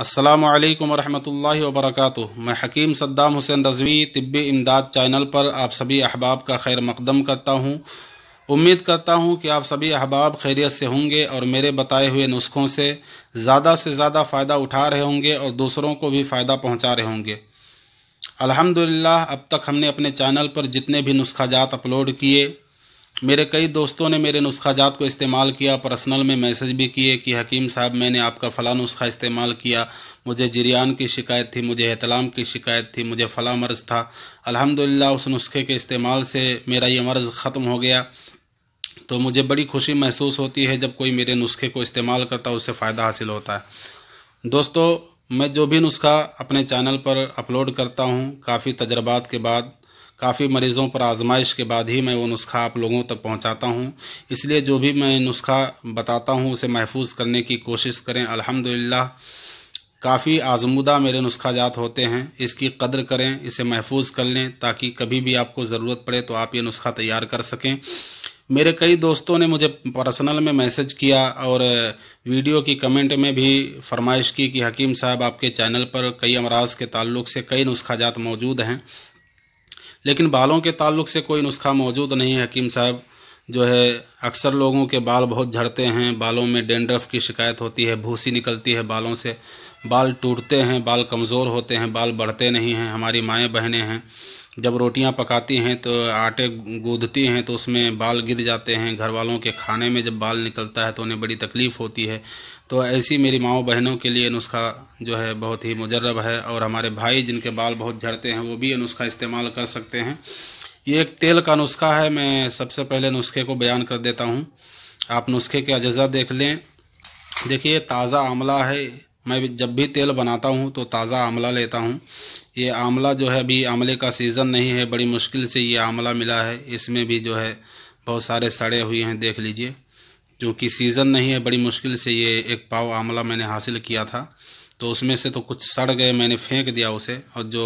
असलकम वरहमल वबरक मैं हकीम सद्दाम हुसैन रजवी तिब्बी इमदाद चैनल पर आप सभी अहबाब का खैर मकदम करता हूँ उम्मीद करता हूँ कि आप सभी अहबाब खैरियत से होंगे और मेरे बताए हुए नुस्खों से ज़्यादा से ज़्यादा फ़ायदा उठा रहे होंगे और दूसरों को भी फ़ायदा पहुँचा रहे होंगे अल्हम्दुलिल्लाह अब तक हमने अपने चैनल पर जितने भी नुस्खाजात अपलोड किए मेरे कई दोस्तों ने मेरे नुस्खाजात को इस्तेमाल किया पर्सनल में मैसेज भी किए कि हकीम साहब मैंने आपका फ़ला नुस्खा इस्तेमाल किया मुझे जिरियान की शिकायत थी मुझे एहतलाम की शिकायत थी मुझे फ़ला मर्ज़ था अल्हम्दुलिल्लाह उस नुस्खे के इस्तेमाल से मेरा ये मर्ज़ ख़त्म हो गया तो मुझे बड़ी खुशी महसूस होती है जब कोई मेरे नुस्खे को इस्तेमाल करता है उससे फ़ायदा हासिल होता है दोस्तों मैं जो भी नुस्खा अपने चैनल पर अपलोड करता हूँ काफ़ी तजर्बात के बाद काफ़ी मरीज़ों पर आजमाइश के बाद ही मैं वो नुस्खा आप लोगों तक पहुंचाता हूं इसलिए जो भी मैं नुस्खा बताता हूं उसे महफूज करने की कोशिश करें अल्हम्दुलिल्लाह काफ़ी आजमुदा मेरे नुस्खाजात होते हैं इसकी कदर करें इसे महफूज कर लें ताकि कभी भी आपको ज़रूरत पड़े तो आप ये नुस्खा तैयार कर सकें मेरे कई दोस्तों ने मुझे पर्सनल में मैसेज किया और वीडियो की कमेंट में भी फरमाइश की कि हकीम साहब आपके चैनल पर कई अमराज के ताल्लुक से कई नुस्खाजात मौजूद हैं लेकिन बालों के ताल्लुक से कोई नुस्खा मौजूद नहीं है हकीम साहब जो है अक्सर लोगों के बाल बहुत झड़ते हैं बालों में डेंड्रफ की शिकायत होती है भूसी निकलती है बालों से बाल टूटते हैं बाल कमज़ोर होते हैं बाल बढ़ते नहीं हैं हमारी माएँ बहनें हैं जब रोटियां पकाती हैं तो आटे गूँधती हैं तो उसमें बाल गिर जाते हैं घर वालों के खाने में जब बाल निकलता है तो उन्हें बड़ी तकलीफ़ होती है तो ऐसी मेरी माओ बहनों के लिए नुस्खा जो है बहुत ही मुजरब है और हमारे भाई जिनके बाल बहुत झड़ते हैं वो भी ये नुस्खा इस्तेमाल कर सकते हैं ये एक तेल का नुस्खा है मैं सबसे पहले नुस्खे को बयान कर देता हूँ आप नुस्खे के अज्जा देख लें देखिए ताज़ा आमला है मैं जब भी तेल बनाता हूँ तो ताज़ा आमला लेता हूँ ये आंवला जो है अभी आंवले का सीज़न नहीं है बड़ी मुश्किल से ये आंवला मिला है इसमें भी जो है बहुत सारे सड़े हुए हैं देख लीजिए क्योंकि सीज़न नहीं है बड़ी मुश्किल से ये एक पाव आंवला मैंने हासिल किया था तो उसमें से तो कुछ सड़ गए मैंने फेंक दिया उसे और जो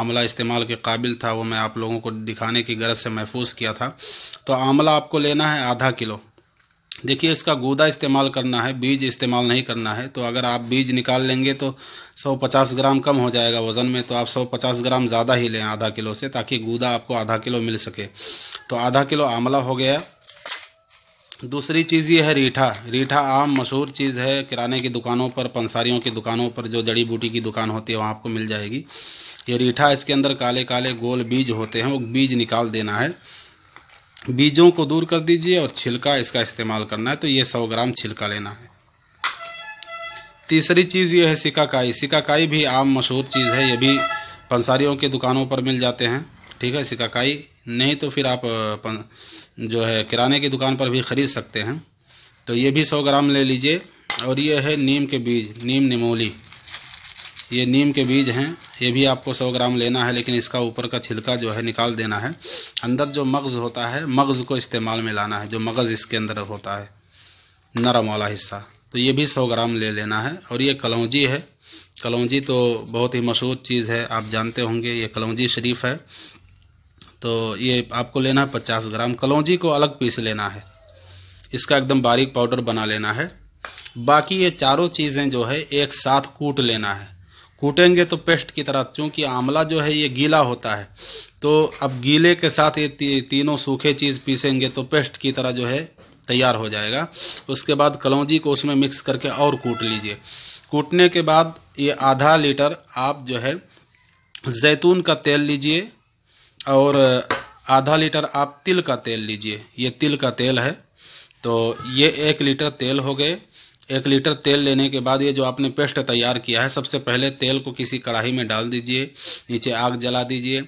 आंवला इस्तेमाल के काबिल था वो मैं आप लोगों को दिखाने की गरज से महफूज किया था तो आंवला आपको लेना है आधा किलो देखिए इसका गूदा इस्तेमाल करना है बीज इस्तेमाल नहीं करना है तो अगर आप बीज निकाल लेंगे तो 150 ग्राम कम हो जाएगा वज़न में तो आप 150 ग्राम ज़्यादा ही लें आधा किलो से ताकि गूदा आपको आधा किलो मिल सके तो आधा किलो आमला हो गया दूसरी चीज़ ये है रीठा रीठा आम मशहूर चीज़ है किराने की दुकानों पर पंसारियों की दुकानों पर जो जड़ी बूटी की दुकान होती है वहाँ आपको मिल जाएगी ये रीठा इसके अंदर काले काले गोल बीज होते हैं वो बीज निकाल देना है बीजों को दूर कर दीजिए और छिलका इसका इस्तेमाल करना है तो ये सौ ग्राम छिलका लेना है तीसरी चीज़ ये है सिकाकाई सिकाकाई भी आम मशहूर चीज़ है ये भी पंसारियों के दुकानों पर मिल जाते हैं ठीक है सिकाकाई नहीं तो फिर आप पन, जो है किराने की दुकान पर भी ख़रीद सकते हैं तो ये भी सौ ग्राम ले लीजिए और ये है नीम के बीज नीम निमोली ये नीम के बीज हैं ये भी आपको 100 ग्राम लेना है लेकिन इसका ऊपर का छिलका जो है निकाल देना है अंदर जो मगज़ होता है मगज़ को इस्तेमाल में लाना है जो मगज़ इसके अंदर होता है नरम वाला हिस्सा तो ये भी 100 ग्राम ले लेना है और ये कलौजी है कलौजी तो बहुत ही मशहूर चीज़ है आप जानते होंगे ये कलौजी शरीफ है तो ये आपको लेना है पचास ग्राम कलौजी को अलग पीस लेना है इसका एकदम बारीक पाउडर बना लेना है बाकी ये चारों चीज़ें जो है एक साथ कूट लेना है कूटेंगे तो पेस्ट की तरह क्योंकि आंवला जो है ये गीला होता है तो अब गीले के साथ ये ती, तीनों सूखे चीज़ पीसेंगे तो पेस्ट की तरह जो है तैयार हो जाएगा उसके बाद कलौजी को उसमें मिक्स करके और कूट लीजिए कूटने के बाद ये आधा लीटर आप जो है जैतून का तेल लीजिए और आधा लीटर आप तिल का तेल लीजिए ये तिल का तेल है तो ये एक लीटर तेल हो गए एक लीटर तेल लेने के बाद ये जो आपने पेस्ट तैयार किया है सबसे पहले तेल को किसी कढ़ाई में डाल दीजिए नीचे आग जला दीजिए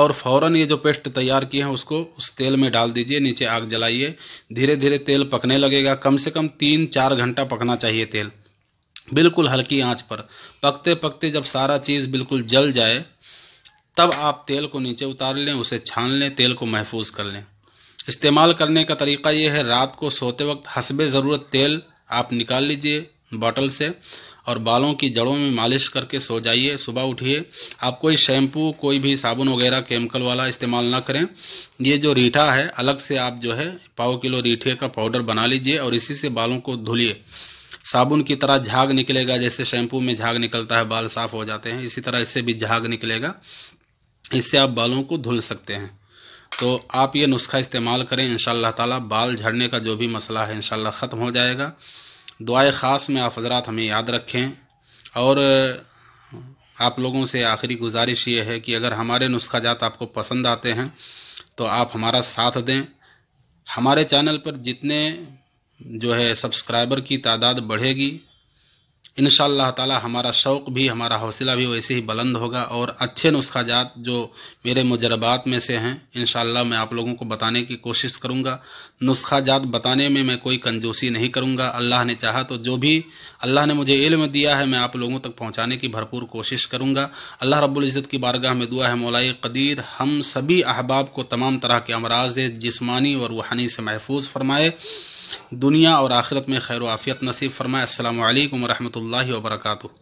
और फौरन ये जो पेस्ट तैयार किए हैं उसको उस तेल में डाल दीजिए नीचे आग जलाइए धीरे धीरे तेल पकने लगेगा कम से कम तीन चार घंटा पकना चाहिए तेल बिल्कुल हल्की आंच पर पकते पकते जब सारा चीज़ बिल्कुल जल जाए तब आप तेल को नीचे उतार लें उसे छान लें तेल को महफूज कर लें इस्तेमाल करने का तरीका ये है रात को सोते वक्त हसबे ज़रूरत तेल आप निकाल लीजिए बॉटल से और बालों की जड़ों में मालिश करके सो जाइए सुबह उठिए आप कोई शैम्पू कोई भी साबुन वगैरह केमिकल वाला इस्तेमाल ना करें ये जो रीठा है अलग से आप जो है पाओ किलो रीठे का पाउडर बना लीजिए और इसी से बालों को धुलिए साबुन की तरह झाग निकलेगा जैसे शैम्पू में झाग निकलता है बाल साफ हो जाते हैं इसी तरह इससे भी झाग निकलेगा इससे आप बालों को धुल सकते हैं तो आप ये नुस्खा इस्तेमाल करें इन ताला बाल झड़ने का जो भी मसला है इन ख़त्म हो जाएगा दुआए ख़ास में आप हज़रा हमें याद रखें और आप लोगों से आखिरी गुजारिश ये है कि अगर हमारे नुस्खा जात आपको पसंद आते हैं तो आप हमारा साथ दें हमारे चैनल पर जितने जो है सब्सक्राइबर की तादाद बढ़ेगी इन ताला हमारा शौक़ भी हमारा हौसला भी वैसे ही बुलंद होगा और अच्छे नुस्खा जात जो मेरे मुजरबात में से हैं इन मैं आप लोगों को बताने की कोशिश करूँगा नुस्खा जात बताने में मैं कोई कंजूसी नहीं करूँगा अल्लाह ने चाहा तो जो भी अल्लाह ने मुझे इल्म दिया है मैं आप लोगों तक पहुँचाने की भरपूर कोशिश करूँगा अल्लाह रब्ज़त की बारगाह में दुआ है मौलाई कदीर हम सभी अहबाब को तमाम तरह के अमराज जिसमानी और रूहानी से महफूज फरमाए दुनिया और आखिरत में खैर आफ़ियत नसीब फरमाए अल्लाम वरहमल वर्का